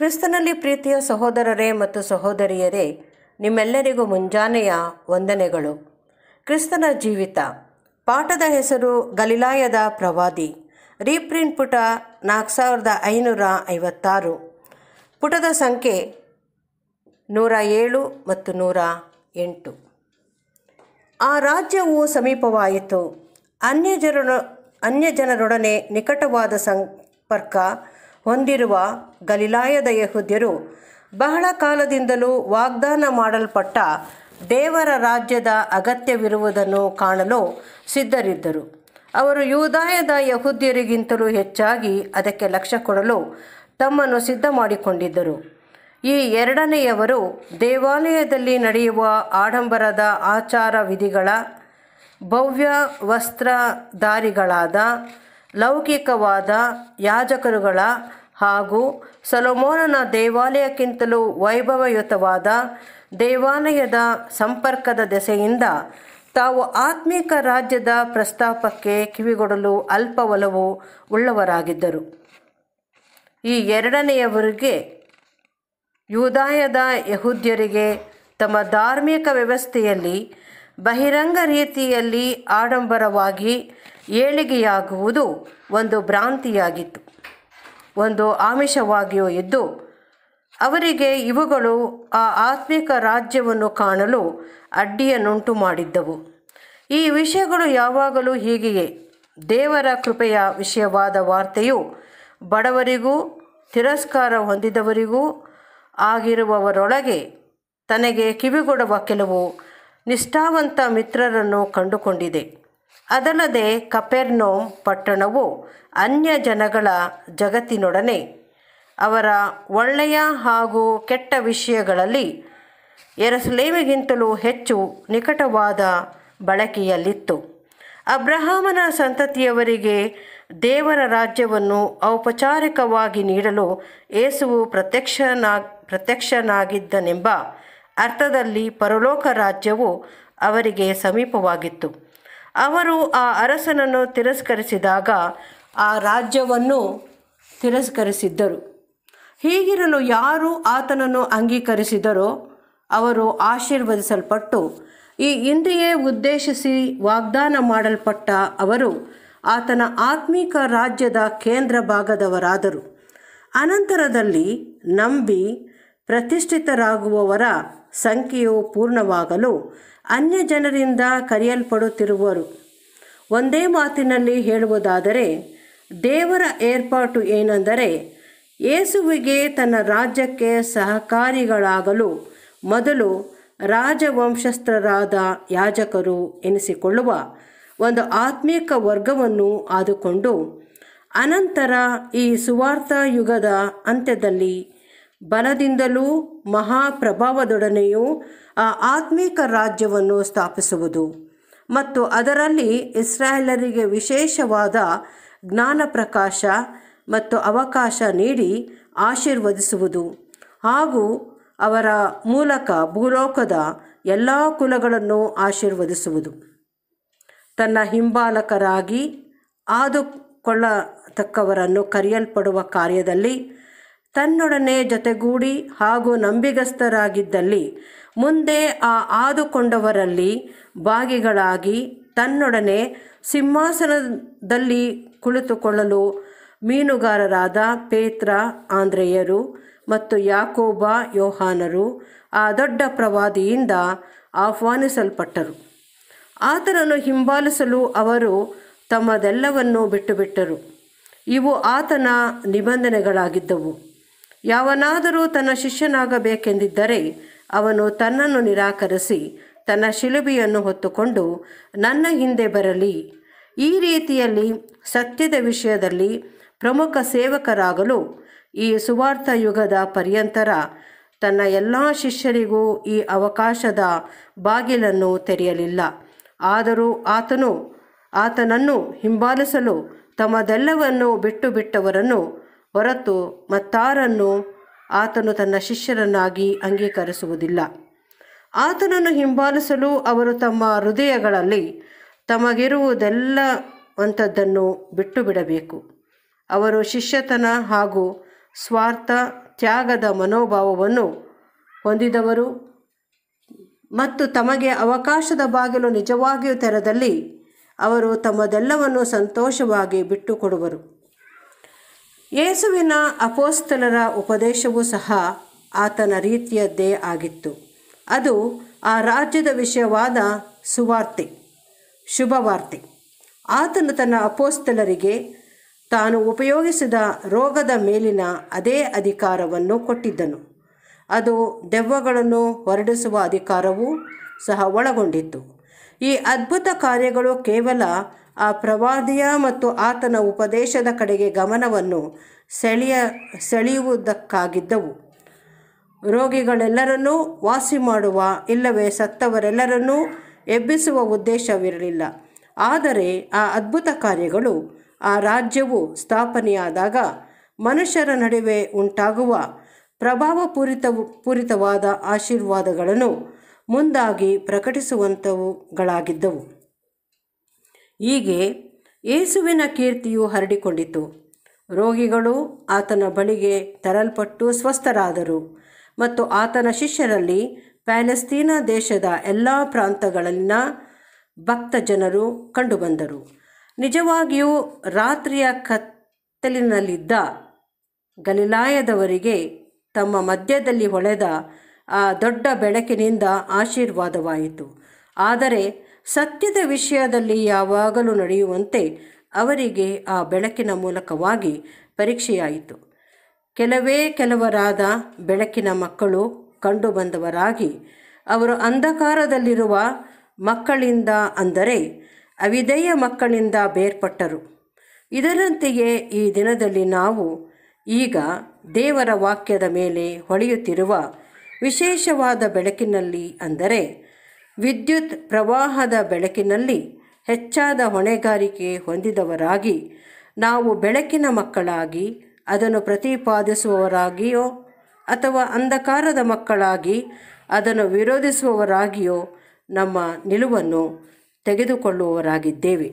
ಕ್ರಿಸ್ತನಲ್ಲಿ ಪ್ರೀತಿಯ ಸಹೋದರರೇ ಮತ್ತು ಸಹೋದರಿಯರೇ ನಿಮ್ಮೆಲ್ಲರಿಗೂ ಮುಂಜಾನೆಯ ವಂದನೆಗಳು ಕ್ರಿಸ್ತನ ಜೀವಿತ ಪಾಠದ ಹೆಸರು ಗಲಿಲಾಯದ ಪ್ರವಾದಿ ರೀಪ್ರಿಂಟ್ ಪುಟ ನಾಲ್ಕು ಸಾವಿರದ ಐನೂರ ಐವತ್ತಾರು ಪುಟದ ಸಂಖ್ಯೆ ನೂರ ಏಳು ಮತ್ತು ನೂರ ಎಂಟು ಆ ರಾಜ್ಯವು ಸಮೀಪವಾಯಿತು ಅನ್ಯ ಅನ್ಯಜನರೊಡನೆ ನಿಕಟವಾದ ಸಂಪರ್ಕ ಹೊಂದಿರುವ ಗಲಿಲಾಯದ ಯಹುದ್ಯರು ಬಹಳ ಕಾಲದಿಂದಲೂ ವಾಗ್ದಾನ ಮಾಡಲ್ಪಟ್ಟ ದೇವರ ರಾಜ್ಯದ ಅಗತ್ಯವಿರುವುದನ್ನು ಕಾಣಲು ಸಿದ್ಧರಿದ್ದರು ಅವರು ಯೂದಾಯದ ಯಹುದ್ಯರಿಗಿಂತಲೂ ಹೆಚ್ಚಾಗಿ ಅದಕ್ಕೆ ಲಕ್ಷ್ಯ ಕೊಡಲು ತಮ್ಮನ್ನು ಸಿದ್ಧ ಮಾಡಿಕೊಂಡಿದ್ದರು ಈ ಎರಡನೆಯವರು ದೇವಾಲಯದಲ್ಲಿ ನಡೆಯುವ ಆಡಂಬರದ ಆಚಾರ ವಿಧಿಗಳ ಭವ್ಯ ವಸ್ತ್ರಧಾರಿಗಳಾದ ಲೌಕಿಕವಾದ ಯಾಜಕರುಗಳ ಹಾಗೂ ಸೊಲೊಮೋನನ ದೇವಾಲಯಕ್ಕಿಂತಲೂ ವೈಭವಯುತವಾದ ದೇವಾಲಯದ ಸಂಪರ್ಕದ ದೆಸೆಯಿಂದ ತಾವು ಆತ್ಮೀಕ ರಾಜ್ಯದ ಪ್ರಸ್ತಾಪಕ್ಕೆ ಕಿವಿಗೊಡಲು ಅಲ್ಪ ಒಲವು ಉಳ್ಳವರಾಗಿದ್ದರು ಈ ಎರಡನೆಯವರಿಗೆ ಯೂದಾಯದ ಯಹೂದ್ಯರಿಗೆ ತಮ್ಮ ಧಾರ್ಮಿಕ ವ್ಯವಸ್ಥೆಯಲ್ಲಿ ಬಹಿರಂಗ ರೀತಿಯಲ್ಲಿ ಆಡಂಬರವಾಗಿ ಏಳಿಗೆಯಾಗುವುದು ಒಂದು ಭ್ರಾಂತಿಯಾಗಿತ್ತು ಒಂದು ಆಮಿಷವಾಗಿಯೂ ಇದ್ದು ಅವರಿಗೆ ಇವುಗಳು ಆ ಆತ್ಮಿಕ ರಾಜ್ಯವನ್ನು ಕಾಣಲು ಅಡ್ಡಿಯನ್ನುಂಟು ಮಾಡಿದ್ದವು ಈ ವಿಷಯಗಳು ಯಾವಾಗಲೂ ಹೀಗೆಯೇ ದೇವರ ಕೃಪೆಯ ವಿಷಯವಾದ ವಾರ್ತೆಯು ಬಡವರಿಗೂ ತಿರಸ್ಕಾರ ಹೊಂದಿದವರಿಗೂ ಆಗಿರುವವರೊಳಗೆ ತನಗೆ ಕಿವಿಗೊಡುವ ಕೆಲವು ನಿಷ್ಠಾವಂತ ಮಿತ್ರರನ್ನು ಕಂಡುಕೊಂಡಿದೆ ಅದಲ್ಲದೆ ಕಪೆರ್ನೋಮ್ ಪಟ್ಟಣವು ಅನ್ಯ ಜನಗಳ ಜಗತ್ತಿನೊಡನೆ ಅವರ ಒಳ್ಳೆಯ ಹಾಗೂ ಕೆಟ್ಟ ವಿಷಯಗಳಲ್ಲಿ ಎರಸಲೇಮಿಗಿಂತಲೂ ಹೆಚ್ಚು ನಿಕಟವಾದ ಬಳಕೆಯಲ್ಲಿತ್ತು ಅಬ್ರಹಾಮನ ಸಂತತಿಯವರಿಗೆ ದೇವರ ರಾಜ್ಯವನ್ನು ಔಪಚಾರಿಕವಾಗಿ ನೀಡಲು ಏಸುವು ಪ್ರತ್ಯಕ್ಷನಾಗ್ ಪ್ರತ್ಯಕ್ಷನಾಗಿದ್ದನೆಂಬ ಅರ್ಥದಲ್ಲಿ ಪರಲೋಕ ರಾಜ್ಯವು ಅವರಿಗೆ ಸಮೀಪವಾಗಿತ್ತು ಅವರು ಆ ಅರಸನನ್ನು ತಿರಸ್ಕರಿಸಿದಾಗ ಆ ರಾಜ್ಯವನ್ನು ತಿರಸ್ಕರಿಸಿದ್ದರು ಹೀಗಿರಲು ಯಾರು ಆತನನ್ನು ಅಂಗೀಕರಿಸಿದರೋ ಅವರು ಆಶೀರ್ವದಿಸಲ್ಪಟ್ಟು ಈ ಹಿಂದೆಯೇ ಉದ್ದೇಶಿಸಿ ವಾಗ್ದಾನ ಮಾಡಲ್ಪಟ್ಟ ಅವರು ಆತನ ಆತ್ಮೀಕ ರಾಜ್ಯದ ಕೇಂದ್ರ ಭಾಗದವರಾದರು ಅನಂತರದಲ್ಲಿ ನಂಬಿ ಪ್ರತಿಷ್ಠಿತರಾಗುವವರ ಸಂಖ್ಯೆಯು ಪೂರ್ಣವಾಗಲು ಅನ್ಯ ಜನರಿಂದ ಕರೆಯಲ್ಪಡುತ್ತಿರುವರು ಒಂದೇ ಮಾತಿನಲ್ಲಿ ಹೇಳುವುದಾದರೆ ದೇವರ ಏರ್ಪಾಟು ಏನೆಂದರೆ ಯೇಸುವಿಗೆ ತನ್ನ ರಾಜ್ಯಕ್ಕೆ ಸಹಕಾರಿಗಳಾಗಲು ಮೊದಲು ರಾಜವಂಶಸ್ಥರಾದ ಯಾಜಕರು ಎನಿಸಿಕೊಳ್ಳುವ ಒಂದು ಆತ್ಮೀಕ ವರ್ಗವನ್ನು ಆದುಕೊಂಡು ಅನಂತರ ಈ ಸುವಾರ್ಥ ಯುಗದ ಅಂತ್ಯದಲ್ಲಿ ಬಲದಿಂದಲೂ ಮಹಾಪ್ರಭಾವದೊಡನೆಯೂ ಆ ಆತ್ಮೀಕ ರಾಜ್ಯವನ್ನು ಸ್ಥಾಪಿಸುವುದು ಮತ್ತು ಅದರಲ್ಲಿ ಇಸ್ರಾಯೇಲರಿಗೆ ವಿಶೇಷವಾದ ಜ್ಞಾನ ಪ್ರಕಾಶ ಮತ್ತು ಅವಕಾಶ ನೀಡಿ ಆಶೀರ್ವದಿಸುವುದು ಹಾಗೂ ಅವರ ಮೂಲಕ ಭೂಲೋಕದ ಎಲ್ಲ ಕುಲಗಳನ್ನು ಆಶೀರ್ವದಿಸುವುದು ತನ್ನ ಹಿಂಬಾಲಕರಾಗಿ ಆದುಕೊಳ್ಳತಕ್ಕವರನ್ನು ಕರೆಯಲ್ಪಡುವ ಕಾರ್ಯದಲ್ಲಿ ತನ್ನೊಡನೆ ಜೊತೆಗೂಡಿ ಹಾಗೂ ನಂಬಿಗಸ್ತರಾಗಿದ್ದಲ್ಲಿ ಮುಂದೆ ಆ ಆದುಕೊಂಡವರಲ್ಲಿ ಭಾಗಿಗಳಾಗಿ ತನ್ನೊಡನೆ ಸಿಂಹಾಸನದಲ್ಲಿ ಕುಳಿತುಕೊಳ್ಳಲು ಮೀನುಗಾರರಾದ ಪೇತ್ರ ಆಂದ್ರೆಯರು ಮತ್ತು ಯಾಕೋಬ ಯೋಹಾನರು ಆ ದೊಡ್ಡ ಪ್ರವಾದಿಯಿಂದ ಆಹ್ವಾನಿಸಲ್ಪಟ್ಟರು ಆತನನ್ನು ಹಿಂಬಾಲಿಸಲು ಅವರು ತಮ್ಮದೆಲ್ಲವನ್ನೂ ಬಿಟ್ಟುಬಿಟ್ಟರು ಇವು ಆತನ ನಿಬಂಧನೆಗಳಾಗಿದ್ದವು ಯಾವನಾದರೂ ತನ್ನ ಶಿಷ್ಯನಾಗಬೇಕೆಂದಿದ್ದರೆ ಅವನು ತನ್ನನ್ನು ನಿರಾಕರಿಸಿ ತನ್ನ ಶಿಲುಬೆಯನ್ನು ಹೊತ್ತುಕೊಂಡು ನನ್ನ ಹಿಂದೆ ಬರಲಿ ಈ ರೀತಿಯಲ್ಲಿ ಸತ್ಯದ ವಿಷಯದಲ್ಲಿ ಪ್ರಮುಖ ಸೇವಕರಾಗಲು ಈ ಸುವಾರ್ಥ ಯುಗದ ಪರ್ಯಂತರ ತನ್ನ ಎಲ್ಲ ಶಿಷ್ಯರಿಗೂ ಈ ಅವಕಾಶದ ಬಾಗಿಲನ್ನು ತೆರೆಯಲಿಲ್ಲ ಆದರೂ ಆತನು ಆತನನ್ನು ಹಿಂಬಾಲಿಸಲು ತಮ್ಮದೆಲ್ಲವನ್ನು ಬಿಟ್ಟು ಬಿಟ್ಟವರನ್ನು ಹೊರತು ಮತ್ತಾರನ್ನು ಆತನು ತನ್ನ ಶಿಷ್ಯರನ್ನಾಗಿ ಅಂಗೀಕರಿಸುವುದಿಲ್ಲ ಆತನನ್ನು ಹಿಂಬಾಲಿಸಲು ಅವರು ತಮ್ಮ ಹೃದಯಗಳಲ್ಲಿ ತಮಗಿರುವುದೆಲ್ಲವಂಥದ್ದನ್ನು ಬಿಟ್ಟು ಬಿಡಬೇಕು ಅವರು ಶಿಷ್ಯತನ ಹಾಗೂ ಸ್ವಾರ್ಥ ತ್ಯಾಗದ ಮನೋಭಾವವನ್ನು ಹೊಂದಿದವರು ಮತ್ತು ತಮಗೆ ಅವಕಾಶದ ಬಾಗಿಲು ನಿಜವಾಗಿಯೂ ತೆರದಲ್ಲಿ ಅವರು ತಮ್ಮದೆಲ್ಲವನ್ನು ಸಂತೋಷವಾಗಿ ಬಿಟ್ಟುಕೊಡುವರು ಯೇಸುವಿನ ಅಪೋಸ್ತಲರ ಉಪದೇಶವೂ ಸಹ ಆತನ ರೀತಿಯದ್ದೇ ಆಗಿತ್ತು ಅದು ಆ ರಾಜ್ಯದ ವಿಷಯವಾದ ಸುವಾರ್ತೆ ಶುಭವಾರ್ತೆ ಆತನು ತನ್ನ ಅಪೋಸ್ತಲರಿಗೆ ತಾನು ಉಪಯೋಗಿಸಿದ ರೋಗದ ಮೇಲಿನ ಅದೇ ಅಧಿಕಾರವನ್ನು ಕೊಟ್ಟಿದ್ದನು ಅದು ದೆವ್ವಗಳನ್ನು ಹೊರಡಿಸುವ ಅಧಿಕಾರವೂ ಸಹ ಒಳಗೊಂಡಿತ್ತು ಈ ಅದ್ಭುತ ಕಾರ್ಯಗಳು ಕೇವಲ ಆ ಪ್ರವಾದಿಯ ಮತ್ತು ಆತನ ಉಪದೇಶದ ಕಡೆಗೆ ಗಮನವನ್ನು ಸೆಳೆಯ ಸೆಳೆಯುವುದಕ್ಕಾಗಿದ್ದವು ರೋಗಿಗಳೆಲ್ಲರನ್ನೂ ವಾಸಿ ಮಾಡುವ ಇಲ್ಲವೇ ಸತ್ತವರೆಲ್ಲರನ್ನೂ ಎಬ್ಬಿಸುವ ಉದ್ದೇಶವಿರಲಿಲ್ಲ ಆದರೆ ಆ ಅದ್ಭುತ ಕಾರ್ಯಗಳು ಆ ರಾಜ್ಯವು ಸ್ಥಾಪನೆಯಾದಾಗ ಮನುಷ್ಯರ ನಡುವೆ ಉಂಟಾಗುವ ಪ್ರಭಾವಪೂರಿತ ಪೂರಿತವಾದ ಆಶೀರ್ವಾದಗಳನ್ನು ಮುಂದಾಗಿ ಪ್ರಕಟಿಸುವಂಥವುಗಳಾಗಿದ್ದವು ಹೀಗೆ ಏಸುವಿನ ಕೀರ್ತಿಯು ಹರಡಿಕೊಂಡಿತು ರೋಗಿಗಳು ಆತನ ಬಳಿಗೆ ತರಲ್ಪಟ್ಟು ಸ್ವಸ್ಥರಾದರು ಮತ್ತು ಆತನ ಶಿಷ್ಯರಲ್ಲಿ ಪ್ಯಾಲೆಸ್ತೀನಾ ದೇಶದ ಎಲ್ಲ ಪ್ರಾಂತಗಳಲ್ಲಿನ ಭಕ್ತ ಜನರು ಕಂಡುಬಂದರು ನಿಜವಾಗಿಯೂ ರಾತ್ರಿಯ ಕತ್ತಲಿನಲ್ಲಿದ್ದ ಗಲೀಲಾಯದವರಿಗೆ ತಮ್ಮ ಮಧ್ಯದಲ್ಲಿ ಹೊಳೆದ ಆ ದೊಡ್ಡ ಬೆಳಕಿನಿಂದ ಆಶೀರ್ವಾದವಾಯಿತು ಆದರೆ ಸತ್ಯದ ವಿಷಯದಲ್ಲಿ ಯಾವಾಗಲೂ ನಡೆಯುವಂತೆ ಅವರಿಗೆ ಆ ಬೆಳಕಿನ ಮೂಲಕವಾಗಿ ಪರೀಕ್ಷೆಯಾಯಿತು ಕೆಲವೇ ಕೆಲವರಾದ ಬೆಳಕಿನ ಮಕ್ಕಳು ಕಂಡುಬಂದವರಾಗಿ ಅವರು ಅಂಧಕಾರದಲ್ಲಿರುವ ಮಕ್ಕಳಿಂದ ಅಂದರೆ ಅವಿದೇಯ ಮಕ್ಕಳಿಂದ ಬೇರ್ಪಟ್ಟರು ಇದರಂತೆಯೇ ಈ ದಿನದಲ್ಲಿ ನಾವು ಈಗ ದೇವರ ವಾಕ್ಯದ ಮೇಲೆ ಹೊಳೆಯುತ್ತಿರುವ ವಿಶೇಷವಾದ ಬೆಳಕಿನಲ್ಲಿ ಅಂದರೆ ವಿದ್ಯುತ್ ಪ್ರವಾಹದ ಬೆಳಕಿನಲ್ಲಿ ಹೆಚ್ಚಾದ ಹೊಣೆಗಾರಿಕೆ ಹೊಂದಿದವರಾಗಿ ನಾವು ಬೆಳಕಿನ ಮಕ್ಕಳಾಗಿ ಅದನ್ನು ಪ್ರತಿಪಾದಿಸುವವರಾಗಿಯೋ ಅಥವಾ ಅಂಧಕಾರದ ಮಕ್ಕಳಾಗಿ ಅದನ್ನು ವಿರೋಧಿಸುವವರಾಗಿಯೋ ನಮ್ಮ ನಿಲುವನ್ನು ತೆಗೆದುಕೊಳ್ಳುವವರಾಗಿದ್ದೇವೆ